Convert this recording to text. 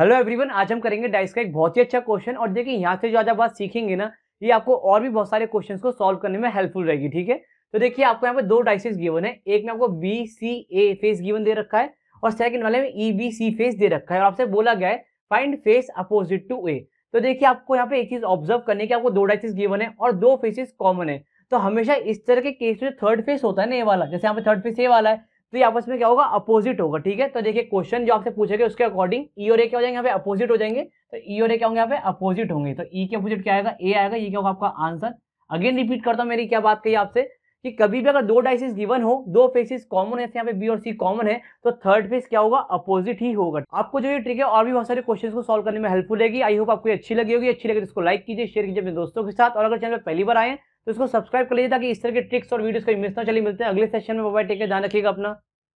hello everyone आज हम करेंगे डाइस का एक बहुत ही अच्छा क्वेश्चन और देखिए यहाँ से जो आज आप सीखेंगे ना ये आपको और भी बहुत सारे क्वेश्चन को सॉल्व करने में हेल्पफुल रहेगी ठीक है तो देखिए आपको यहाँ पे दो डाइसेस गिवन है एक में आपको B C A face given दे रखा है और सेकंड वाले में ई बी सी फेस दे रखा है और आपसे बोला गया है find face opposite to A तो देखिए आपको यहाँ पे एक चीज ऑब्जर्व करने की आपको दो डाइसेस गिवन है और दो फेसेस कॉमन है तो हमेशा इस तरह के केस में थर्ड फेस होता है ना ए वाला जैसे यहाँ पे थर्ड फेस ए वाला है तो ये आपस में क्या होगा अपोजिट होगा ठीक है तो देखिए क्वेश्चन जो आपसे पूछेगा उसके अकॉर्डिंग ई e और ए क्या हो जाएंगे यहाँ पे अपोजिट हो जाएंगे तो ई e और ए क्या होंगे यहाँ पे अपोजिट होंगे तो ई e के अपोजिट क्या आएगा ए आएगा ये क्या होगा आपका आंसर अगेन रिपीट करता हूँ मेरी क्या बात कही आपसे कि कभी भी अगर दो डाइसिस गिवन हो दो फेसिस कॉमन है तो यहाँ पे बी और सी कॉमन है तो थर्ड फेस क्या होगा अपोजिट ही होगा आपको जो ये ट्रिक है और भी बहुत सारे क्वेश्चन को सॉल्व करने में हेल्पफुल रहेगी आई होप आपको अच्छी लगी होगी अच्छी लगी तो इसको लाइक कीजिए शेयर कीजिए अपने दोस्तों के साथ और अगर चैनल पर पहली बार आए तो इसको सब्सक्राइब कर लीजिए ताकि इस तरह के ट्रिक्स और वीडियोस का मिस ना चली मिलते हैं अगले सेशन में बाबा टेक के ध्यान रखिएगा अपना